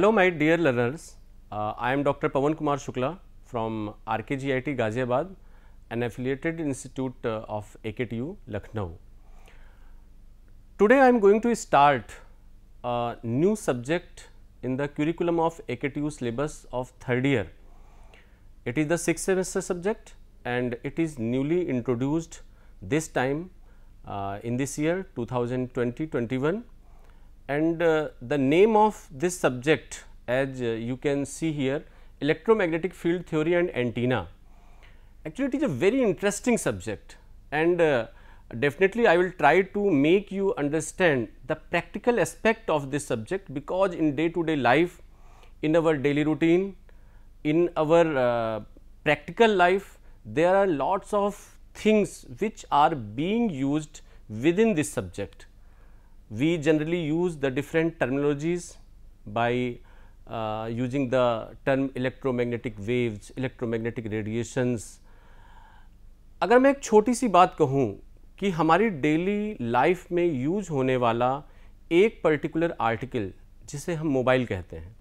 Hello my dear learners, uh, I am Dr. Pawan Kumar Shukla from RKGIT Ghaziabad, an affiliated institute uh, of AKTU Lucknow. Today I am going to start a new subject in the curriculum of AKTU syllabus of third year. It is the sixth semester subject and it is newly introduced this time uh, in this year 2020-21 and uh, the name of this subject as uh, you can see here electromagnetic field theory and antenna. Actually, it is a very interesting subject and uh, definitely I will try to make you understand the practical aspect of this subject because in day to day life, in our daily routine, in our uh, practical life, there are lots of things which are being used within this subject. we generally use the different terminologies by uh, using the term electromagnetic waves, electromagnetic radiations. agar main ek choti si baat kahun ki hamari daily life mein use hone wala ek particular article jise hum mobile kehte hain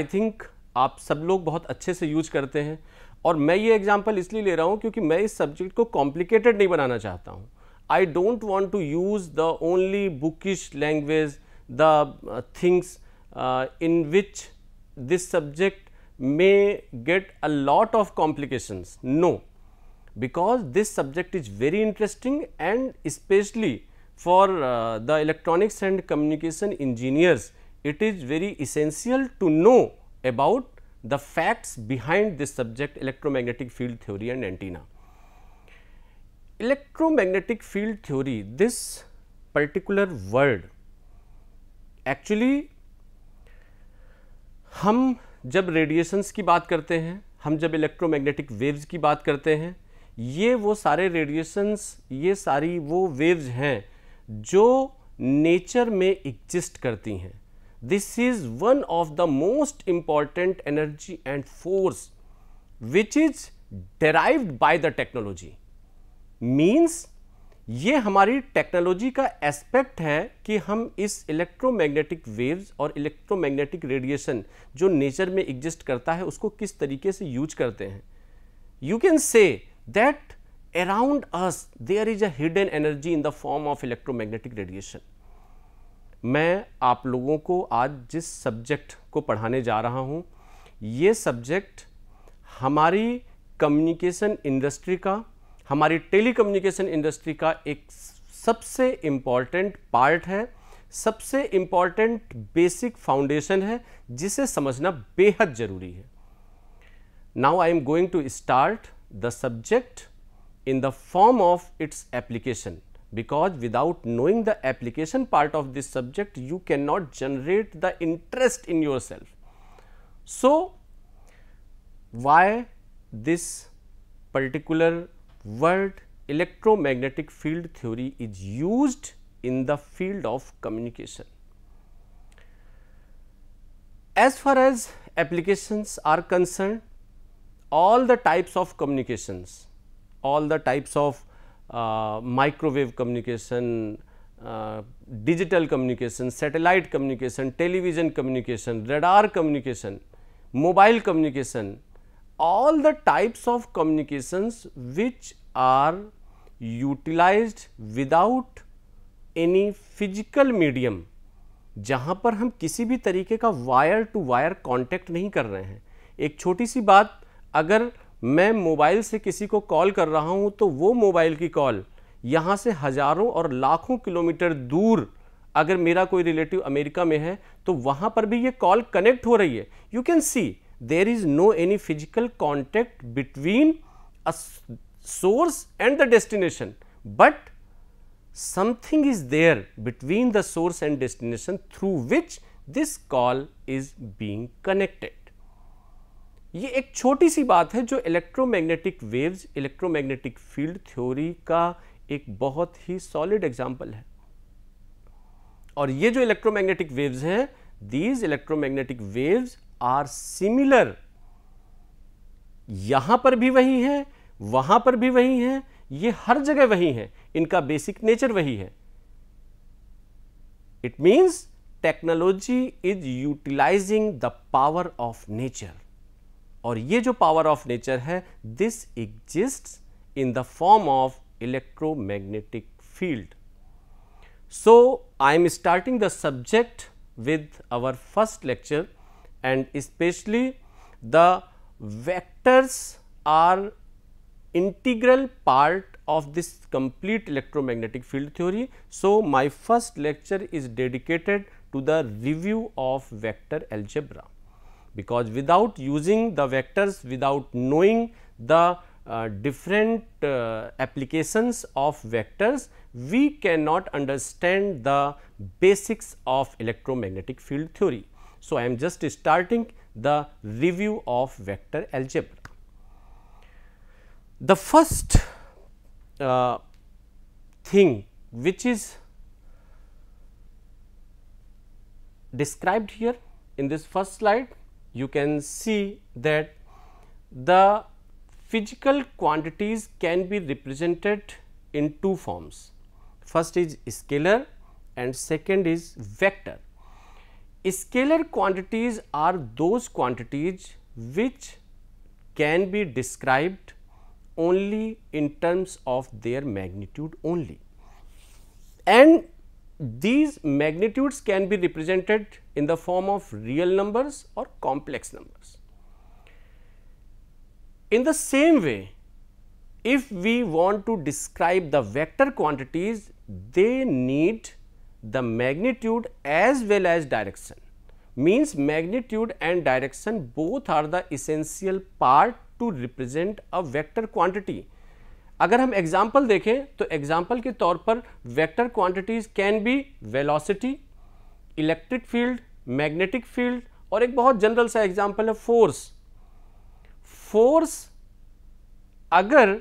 i think आप सब लोग बहुत अच्छे से use करते हैं और मैं ये एग्जांपल इसलिए ले रहा हूँ क्योंकि मैं इस सब्जेक्ट को कॉम्प्लिकेटेड नहीं बनाना चाहता हूँ I do not want to use the only bookish language, the uh, things uh, in which this subject may get a lot of complications. No, because this subject is very interesting and especially for uh, the electronics and communication engineers, it is very essential to know about the facts behind this subject electromagnetic field theory and antenna. electromagnetic field theory this particular word actually हम जब radiations की बात करते हैं हम जब electromagnetic waves की बात करते हैं ये वो सारे रेडिएशंस ये सारी वो वेव्स हैं जो नेचर में एग्जिस्ट करती हैं this is one of the most important energy and force which is derived by the technology means ये हमारी टेक्नोलॉजी का एस्पेक्ट है कि हम इस इलेक्ट्रोमैग्नेटिक वेव्स और इलेक्ट्रोमैग्नेटिक रेडिएशन जो नेचर में एग्जिस्ट करता है उसको किस तरीके से यूज करते हैं you can say that around us there is a hidden energy in the form of electromagnetic radiation मैं आप लोगों को आज जिस सब्जेक्ट को पढ़ाने जा रहा हूँ ये सब्जेक्ट हमारी कम्युनिकेशन इंडस्ट्री का हमारी टेलीकम्युनिकेशन इंडस्ट्री का एक सबसे इम्पॉर्टेंट पार्ट है सबसे इम्पॉर्टेंट बेसिक फाउंडेशन है जिसे समझना बेहद जरूरी है now I am going to start the subject in the form of its application because without knowing the application part of this subject you can not generate the interest in yourself so why this particular world electromagnetic field theory is used in the field of communication. As far as applications are concerned, all the types of communications, all the types of uh, microwave communication, uh, digital communication, satellite communication, television communication, radar communication, mobile communication, all the types of communications which are utilized without any physical medium जहाँ पर हम किसी भी तरीके का wire two wire contact नहीं कर रहे हैं एक छोटी सी बात अगर मैं मोबाइल से किसी को कॉल कर रहा हूँ तो वो मोबाइल की कॉल यहाँ से हज़ारों और लाखों किलोमीटर दूर अगर मेरा कोई रिलेटिव अमेरिका में है तो वहाँ पर भी ये कॉल कनेक्ट हो रही है you can see there is no any physical contact between a source and the destination, but something is there between the source and destination through which this call is being connected. ye ek choti si baat hai jo electromagnetic waves electromagnetic field theory ka ek bahut hi solid example hai aur ye jo electromagnetic waves हैं these electromagnetic waves are similar यहां पर भी वही है वहां पर भी वही है ये हर जगह वही है इनका बेसिक नेचर वही है it means technology is utilising the power of nature और ये जो पावर ऑफ नेचर है this exist in the form of electromagnetic field so I am starting the subject with our first lecture and especially the vectors are integral part of this complete electromagnetic field theory. So, my first lecture is dedicated to the review of vector algebra, because without using the vectors, without knowing the uh, different uh, applications of vectors, we cannot understand the basics of electromagnetic field theory. So, I am just starting the review of vector algebra. The first uh, thing which is described here in this first slide, you can see that the physical quantities can be represented in two forms. First is scalar and second is vector. Scalar quantities are those quantities which can be described only in terms of their magnitude only. And these magnitudes can be represented in the form of real numbers or complex numbers. In the same way, if we want to describe the vector quantities, they need the magnitude as well as direction means magnitude and direction both are the essential part to represent a vector quantity अगर हम example देखें तो example के तौर पर vector quantities can be velocity electric field magnetic field और एक बहुत जनरल सा एग्जाम्पल है फोर्स फोर्स अगर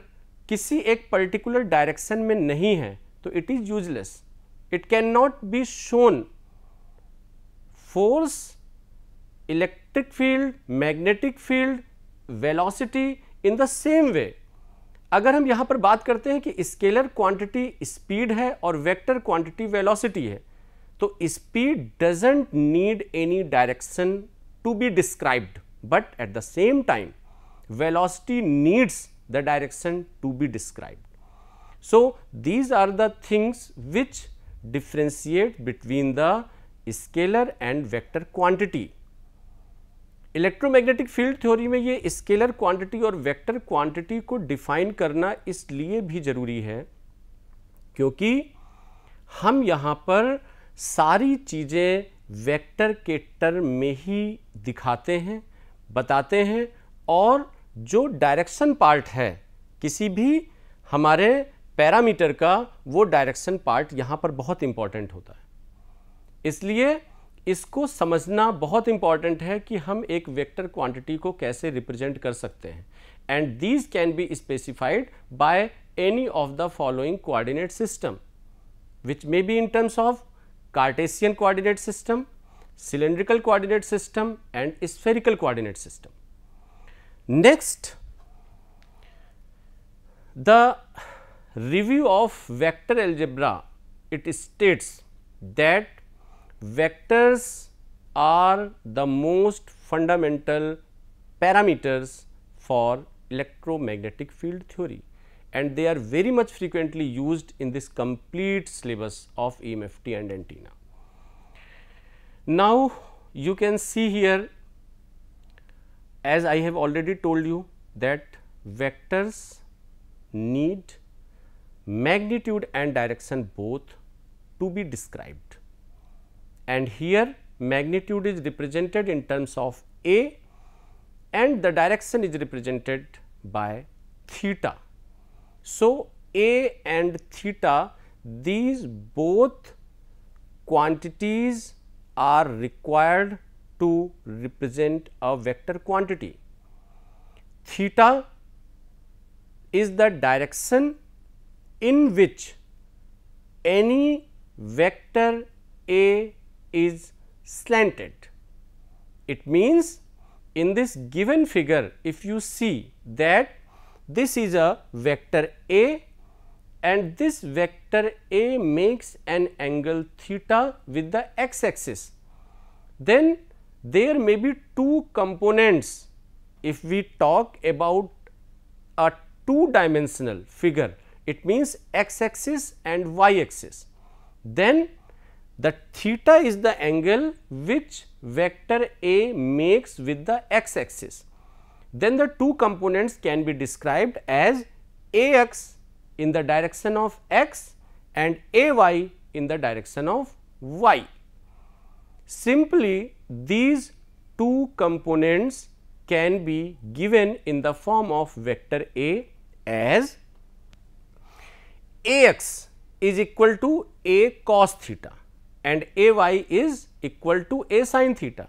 किसी एक पर्टिकुलर डायरेक्शन में नहीं है तो it is useless it cannot be shown force electric field magnetic field velocity in the same way अगर हम यहां पर बात करते हैं कि स्केलर क्वांटिटी स्पीड है और वेक्टर क्वांटिटी वेलोसिटी है तो speed doesn't need any direction to be described but at the same time velocity needs the direction to be described so these are the things which differentiate between the scalar and vector quantity. Electromagnetic field theory में ये scalar quantity और vector quantity को define करना इसलिए भी ज़रूरी है क्योंकि हम यहाँ पर सारी चीज़ें वेक्टर के टर्म में ही दिखाते हैं बताते हैं और जो डायरेक्शन पार्ट है किसी भी हमारे पैरामीटर का वो डायरेक्शन पार्ट यहाँ पर बहुत इंपॉर्टेंट होता है इसलिए इसको समझना बहुत इंपॉर्टेंट है कि हम एक वेक्टर क्वांटिटी को कैसे रिप्रेजेंट कर सकते हैं and these can be specified by any of the following coordinate system which may be in terms of Cartesian coordinate system cylindrical coordinate system and spherical coordinate system next the review of vector algebra, it states that vectors are the most fundamental parameters for electromagnetic field theory and they are very much frequently used in this complete syllabus of EMFT and antenna. Now, you can see here as I have already told you that vectors need magnitude and direction both to be described. And here magnitude is represented in terms of A and the direction is represented by theta. So, A and theta these both quantities are required to represent a vector quantity. Theta is the direction in which any vector A is slanted. It means in this given figure if you see that this is a vector A and this vector A makes an angle theta with the x axis. Then there may be two components if we talk about a two dimensional figure it means x axis and y axis. Then the theta is the angle which vector A makes with the x axis. Then the two components can be described as A x in the direction of x and A y in the direction of y. Simply these two components can be given in the form of vector A as Ax is equal to A cos theta and Ay is equal to A sin theta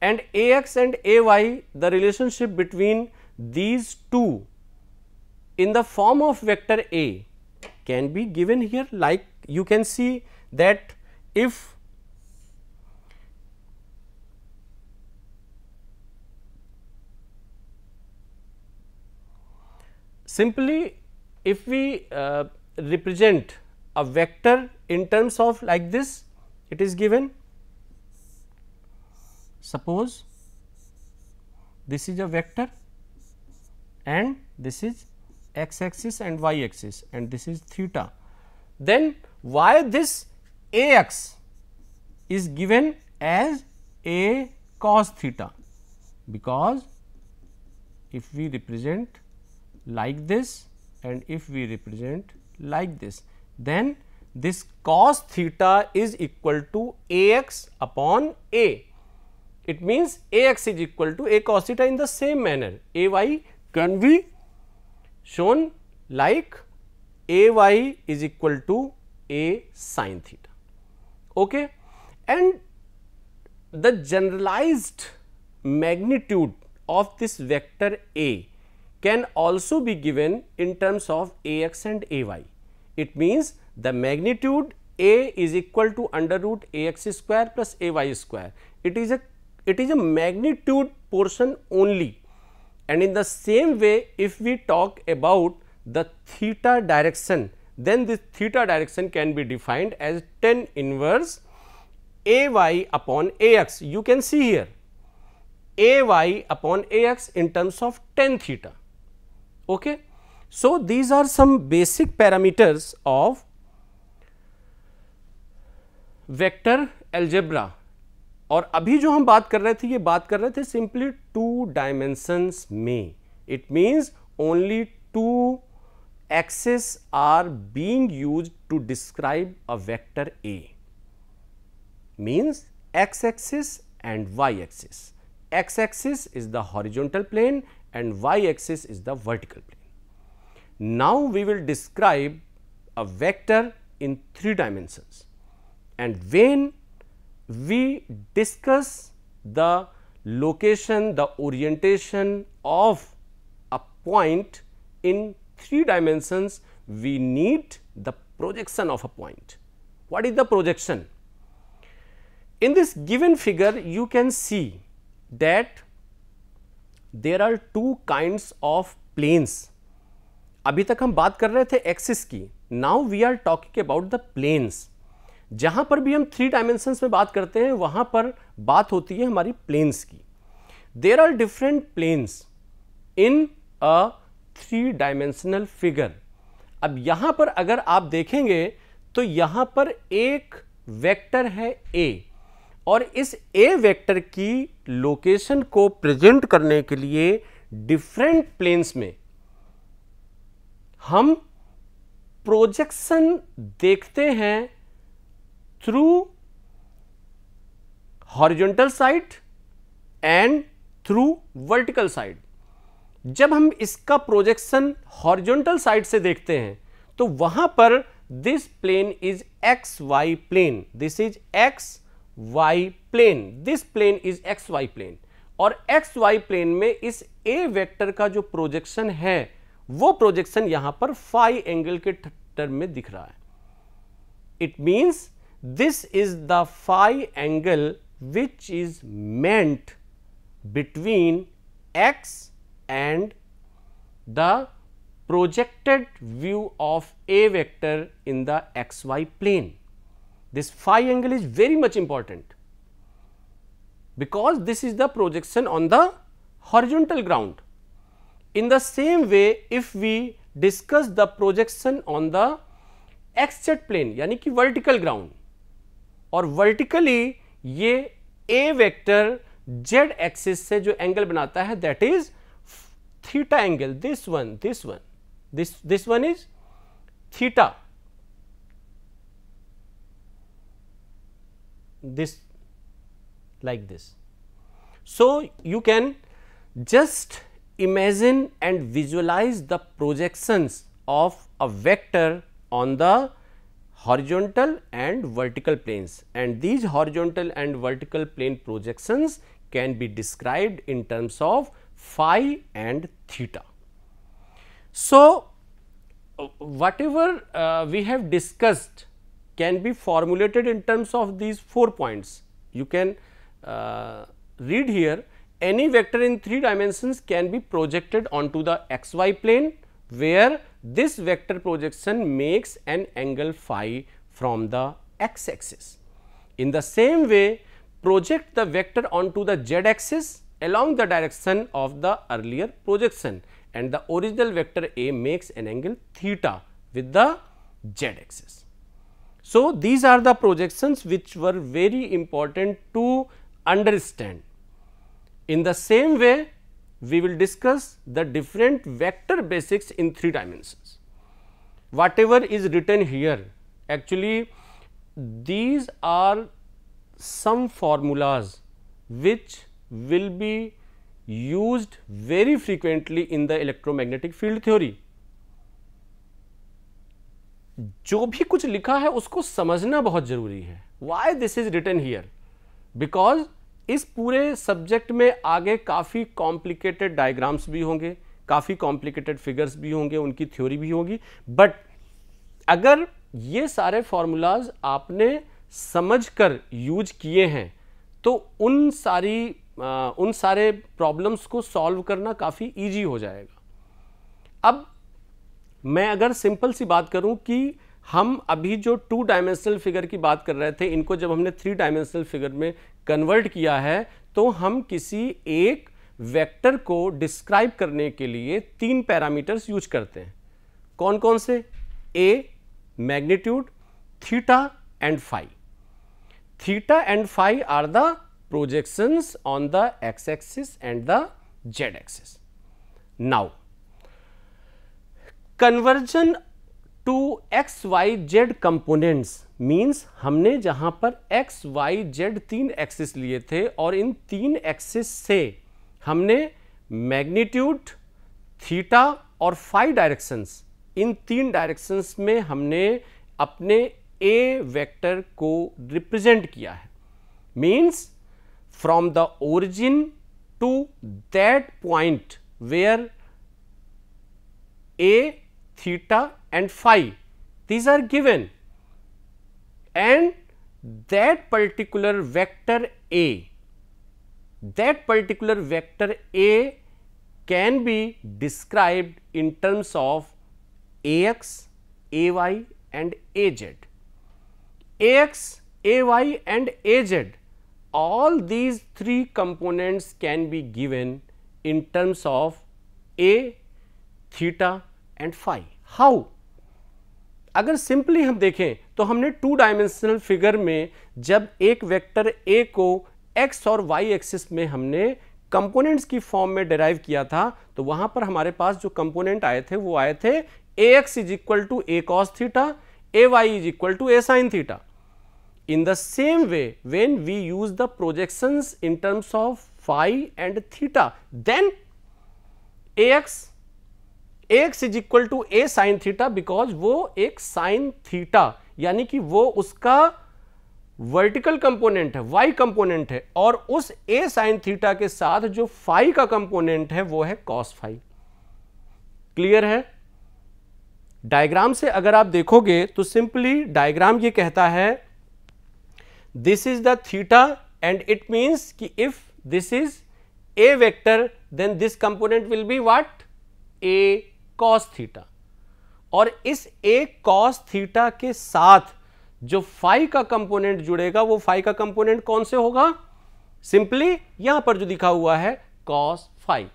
and Ax and Ay the relationship between these two in the form of vector A can be given here like you can see that if simply if we uh, represent a vector in terms of like this it is given suppose this is a vector and this is x axis and y axis and this is theta then why this a x is given as a cos theta because if we represent like this and if we represent like this, then this cos theta is equal to A x upon A. It means A x is equal to A cos theta in the same manner, A y can be shown like A y is equal to A sin theta. Okay? And the generalized magnitude of this vector A can also be given in terms of Ax and Ay. It means the magnitude A is equal to under root Ax square plus Ay square. It is a it is a magnitude portion only and in the same way if we talk about the theta direction then this theta direction can be defined as ten inverse Ay upon Ax. You can see here Ay upon Ax in terms of ten theta. okay so these are some basic parameters of vector algebra और अभी जो हम बात कर रहे थे ये बात कर रहे थे सिंपली टू डायमेंशंस में it means only two axes are being used to describe a vector A means X axis and Y axis x axis is the horizontal plane and y axis is the vertical plane. Now, we will describe a vector in three dimensions and when we discuss the location, the orientation of a point in three dimensions, we need the projection of a point. What is the projection? In this given figure, you can see that there are two kinds of planes. अभी तक हम बात कर रहे थे axis की now we are talking about the planes जहां पर भी हम थ्री डायमेंशंस में बात करते हैं वहां पर बात होती है हमारी प्लेन्स की there are different planes in a three dimensional figure अब यहां पर अगर आप देखेंगे तो यहां पर एक वेक्टर है ए और इस ए वेक्टर की लोकेशन को प्रेजेंट करने के लिए डिफरेंट प्लेन्स में हम प्रोजेक्शन देखते हैं through horizontal side and through vertical side जब हम इसका प्रोजेक्शन हॉरिजॉन्टल साइड से देखते हैं तो वहां पर this plane is X Y plane this is X Y plane this plane is X Y plane और एक्स वाई प्लेन में इस ए वेक्टर का जो प्रोजेक्शन है वो प्रोजेक्शन यहां पर फाइव एंगल के टर्म में दिख रहा है it means this is the phi angle which is meant X x the projected view of A a in the X Y plane This phi angle is very much important because this is the projection on the horizontal ground. In the same way, if we discuss the projection on the x z plane yani ki vertical ground or vertically ye a vector z axis se jo angle banata hai that is theta angle this one this one this this one is theta this like this. So, you can just imagine and visualize the projections of a vector on the horizontal and vertical planes and these horizontal and vertical plane projections can be described in terms of phi and theta. So, uh, whatever uh, we have discussed can be formulated in terms of these 4 points. You can uh, read here any vector in 3 dimensions can be projected onto the xy plane where this vector projection makes an angle phi from the x axis. In the same way project the vector onto the z axis along the direction of the earlier projection and the original vector A makes an angle theta with the z axis. So, these are the projections which were very important to understand. In the same way, we will discuss the different vector basics in three dimensions. Whatever is written here, actually these are some formulas which will be used very frequently in the electromagnetic field theory. जो भी कुछ लिखा है उसको समझना बहुत ज़रूरी है why this is written here because इस पूरे सब्जेक्ट में आगे काफ़ी कॉम्प्लिकेटेड डायग्राम्स भी होंगे काफ़ी कॉम्प्लिकेटेड फिगर्स भी होंगे उनकी थ्योरी भी होगी बट अगर ये सारे फॉर्मूलाज आपने समझ कर यूज किए हैं तो उन सारी आ, उन सारे प्रॉब्लम्स को सॉल्व करना काफ़ी ईजी हो जाएगा अब मैं अगर सिंपल सी बात करूं कि हम अभी जो टू डायमेंशनल फिगर की बात कर रहे थे इनको जब हमने थ्री डायमेंशनल फिगर में कन्वर्ट किया है तो हम किसी एक वेक्टर को डिस्क्राइब करने के लिए तीन पैरामीटर्स यूज करते हैं कौन कौन से A magnitude theta and phi theta and phi are the projections on the X axis and the Z axis now conversion to X Y Z components means हमने जहां पर एक्स वाई जेड तीन axis लिए थे और इन तीन axis से हमने मैग्नीट्यूड थीटा और फाइव डायरेक्शंस इन तीन डायरेक्शंस में हमने अपने ए वेक्टर को रिप्रेजेंट किया है means from the origin to that point where A theta and phi these are given and that particular vector A, that particular vector A can be described in terms of Ax, Ay and Az. Ax, Ay and Az all these three components can be given in terms of A, theta and phi how अगर simply हम देखें तो हमने two dimensional figure में जब एक vector A को x और वाई एक्सिस में हमने कंपोनेंट्स की फॉर्म में डेराइव किया था तो वहां पर हमारे पास जो कंपोनेंट आए थे वो आए थे A X is equal to A cos theta A Y is equal to A sine theta the same way way we use the the in terms of phi and theta then A X X is equal to A sine theta because वो एक sine theta यानी कि वो उसका vertical component है Y component है और उस ए साइन थीटा के साथ जो फाइ का कंपोनेंट है वो है कॉस फाइ क्लियर है डायग्राम से अगर आप देखोगे तो सिंपली डायग्राम ये कहता है this is the theta and it means कि if this is A vector then this component will be what A cos theta और इस एक कॉस थीटा के साथ जो फाइव का कंपोनेंट जुड़ेगा वो फाइव का कंपोनेंट कौन से होगा सिंपली यहां पर जो दिखा हुआ है cos phi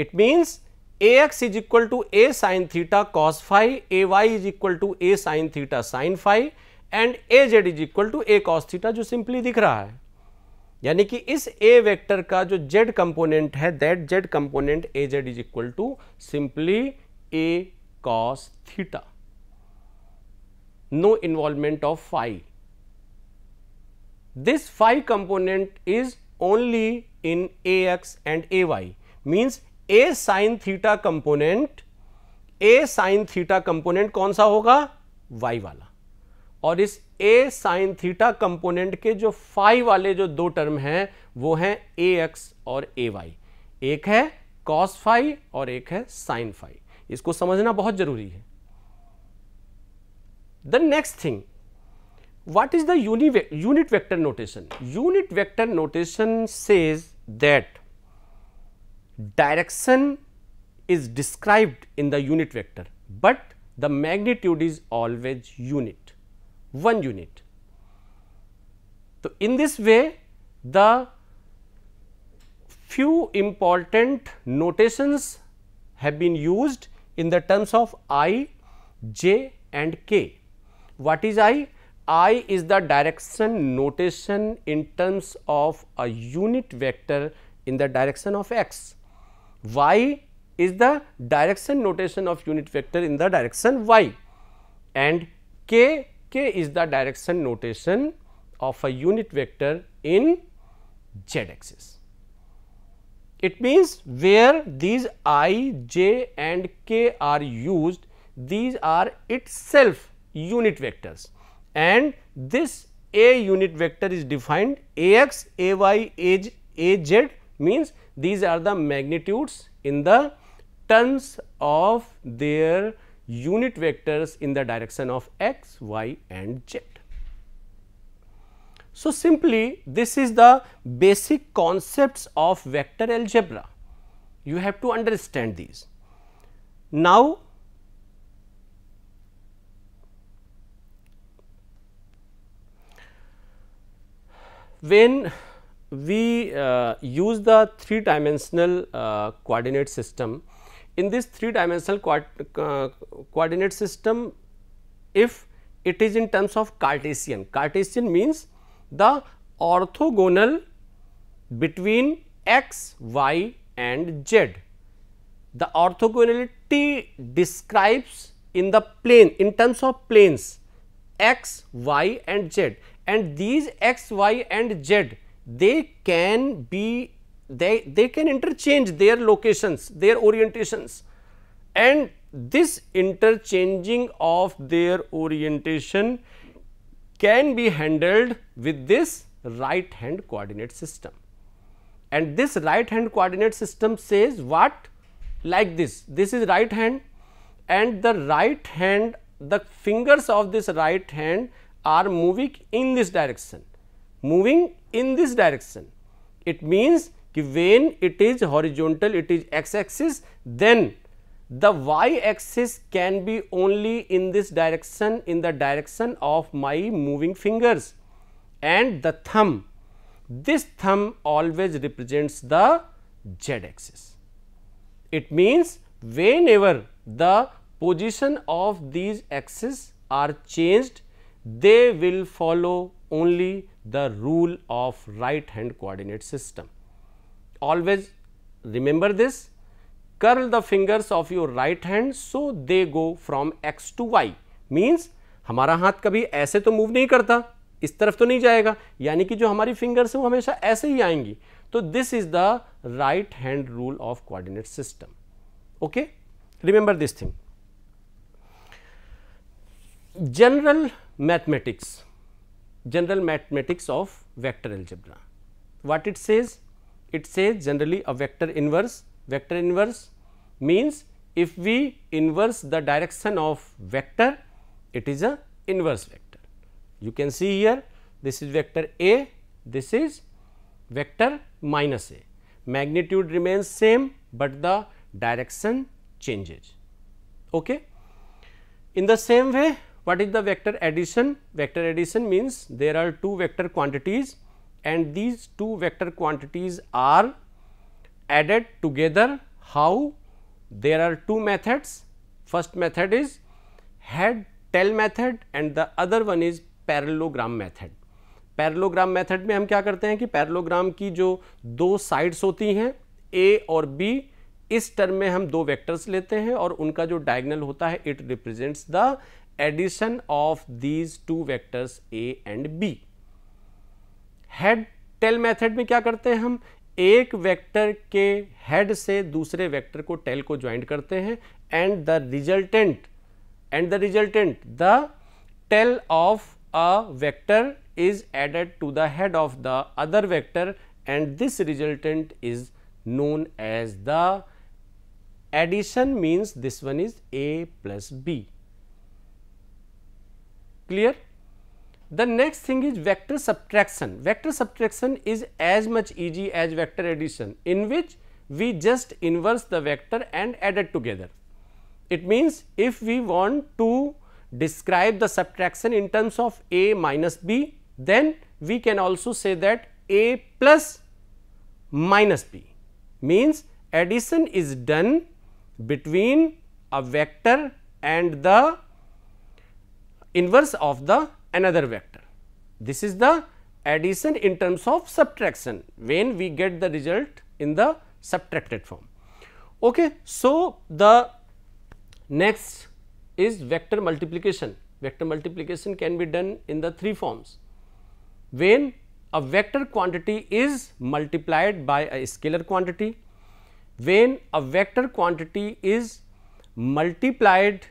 it means A X is equal to A sine theta cos phi A Y is equal to A sine theta sine phi and A Z is equal to A cos theta जो simply दिख रहा है यानी कि इस A vector का जो Z component है that Z component A Z is equal to simply A cos theta no involvement of phi this phi component is only in A X and A Y means A sine theta component A sine theta component कौन सा होगा Y वाला और इस ए sine theta component के जो five वाले जो दो टर्म हैं वो हैं ए एक्स और ए वाई एक है कॉस फाइव और एक है साइन फाइव इसको समझना बहुत जरूरी है the next thing what is the unit vector notation unit vector notation says that direction is described in the unit vector but the magnitude is always unit 1 unit. So, in this way the few important notations have been used in the terms of i, j and k. What is i? i is the direction notation in terms of a unit vector in the direction of x. y is the direction notation of unit vector in the direction y and k k is the direction notation of a unit vector in z axis. It means where these i, j and k are used, these are itself unit vectors and this a unit vector is defined a x, a y, a z means these are the magnitudes in the terms of their unit vectors in the direction of x, y and z. So, simply this is the basic concepts of vector algebra. You have to understand these. Now, when we uh, use the three dimensional uh, coordinate system in this three dimensional co uh, coordinate system if it is in terms of Cartesian. Cartesian means the orthogonal between x, y and z. The orthogonality describes in the plane in terms of planes x, y and z and these x, y and z they can be they, they can interchange their locations, their orientations and this interchanging of their orientation can be handled with this right hand coordinate system. And this right hand coordinate system says what? Like this, this is right hand and the right hand, the fingers of this right hand are moving in this direction, moving in this direction. It means when it is horizontal it is x axis then the y axis can be only in this direction in the direction of my moving fingers and the thumb this thumb always represents the z axis it means whenever the position of these axes are changed they will follow only the rule of right hand coordinate system always remember this curl the fingers of your right hand so they go from x to y means हमारा हाथ कभी ऐसे तो move नहीं करता इस तरफ तो नहीं जाएगा यानी कि जो हमारी फिंगर्स है वो हमेशा ऐसे ही आएंगी तो this is the right hand rule of coordinate system okay remember this thing general mathematics general mathematics of vector algebra what it says it says generally a vector inverse. Vector inverse means if we inverse the direction of vector, it is a inverse vector. You can see here this is vector A, this is vector minus A. Magnitude remains same, but the direction changes. Okay? In the same way, what is the vector addition? Vector addition means there are two vector quantities and these two vector quantities are added together how there are two methods first method is head tail method and the other one is parallelogram method parallelogram method mein hum kya karte hain ki parallelogram ki jo do sides hoti hain a aur b इस term में हम दो vectors लेते हैं और उनका जो diagonal होता है it represents the addition of these two vectors A and B head tail method में क्या करते हैं हम एक वेक्टर के हेड से दूसरे वेक्टर को टेल को ज्वाइंट करते हैं and the resultant and the resultant the tail of a vector is added to the head of the other vector and this resultant is known as the addition means this one is A plus B clear The next thing is vector subtraction. Vector subtraction is as much easy as vector addition in which we just inverse the vector and add it together. It means if we want to describe the subtraction in terms of a minus b, then we can also say that a plus minus b means addition is done between a vector and the inverse of the another vector. This is the addition in terms of subtraction when we get the result in the subtracted form. Okay. So, the next is vector multiplication. Vector multiplication can be done in the three forms. When a vector quantity is multiplied by a scalar quantity, when a vector quantity is multiplied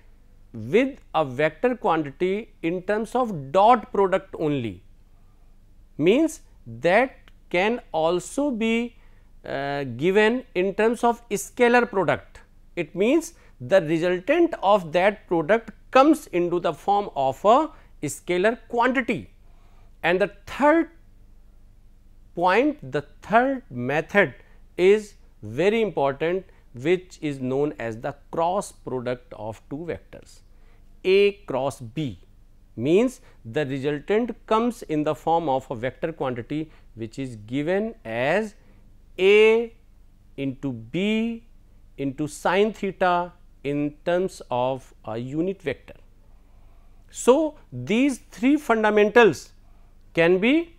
with a vector quantity in terms of dot product only means that can also be uh, given in terms of scalar product. It means the resultant of that product comes into the form of a scalar quantity. And the third point, the third method is very important which is known as the cross product of two vectors A cross B means the resultant comes in the form of a vector quantity which is given as A into B into sine theta in terms of a unit vector. So, these three fundamentals can be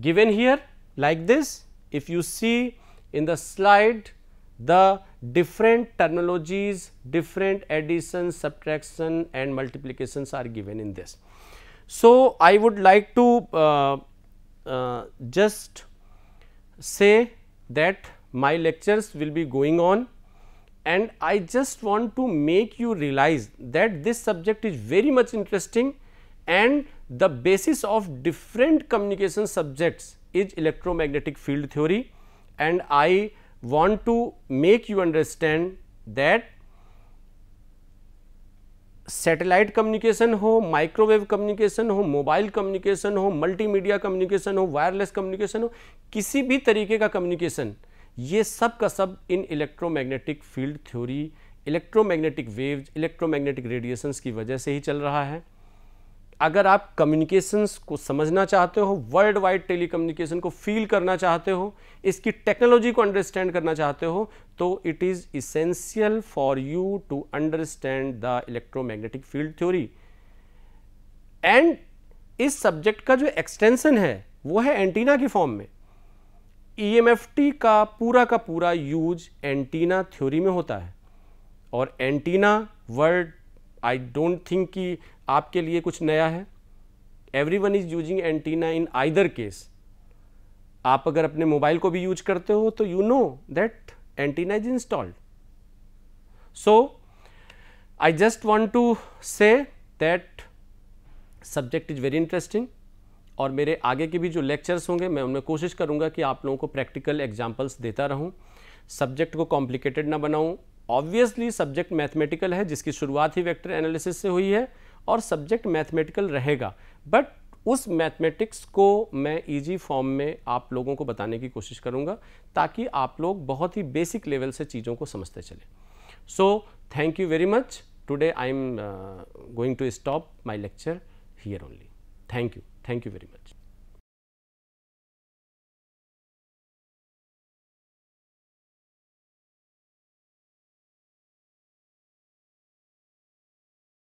given here like this. If you see in the slide the different terminologies, different addition, subtraction and multiplications are given in this. So, I would like to uh, uh, just say that my lectures will be going on and I just want to make you realize that this subject is very much interesting and the basis of different communication subjects is electromagnetic field theory and I want to make you understand that satellite communication हो microwave communication हो mobile communication हो multimedia communication हो wireless communication हो किसी भी तरीके का communication ये सब का सब इन electromagnetic field theory electromagnetic waves electromagnetic radiations की वजह से ही चल रहा है अगर आप कम्युनिकेशंस को समझना चाहते हो वर्ल्ड वाइड टेली कम्युनिकेशन को फील करना चाहते हो इसकी टेक्नोलॉजी को अंडरस्टैंड करना चाहते हो तो it is essential for you to understand the electromagnetic field theory and इस सब्जेक्ट का जो एक्सटेंशन है वो है एंटीना की फॉर्म में ई e का पूरा का पूरा यूज एंटीना थ्योरी में होता है और antenna world I don't think कि आपके लिए कुछ नया है everyone is using antenna in either case आप अगर अपने मोबाइल को भी यूज करते हो तो you know that antenna is installed so I just want to say that subject is very interesting और मेरे आगे के भी जो लेक्चर्स होंगे मैं उनमें कोशिश करूंगा कि आप लोगों को प्रैक्टिकल एग्जाम्पल्स देता रहूं सब्जेक्ट को कॉम्प्लिकेटेड ना बनाऊं ऑब्वियसली सब्जेक्ट मैथमेटिकल है जिसकी शुरुआत ही वेक्टर एनालिसिस से हुई है और सब्जेक्ट मैथमेटिकल रहेगा बट उस मैथमेटिक्स को मैं इजी फॉर्म में आप लोगों को बताने की कोशिश करूंगा ताकि आप लोग बहुत ही बेसिक लेवल से चीज़ों को समझते चले so thank you very much today I am going to stop my lecture here only thank you thank you very much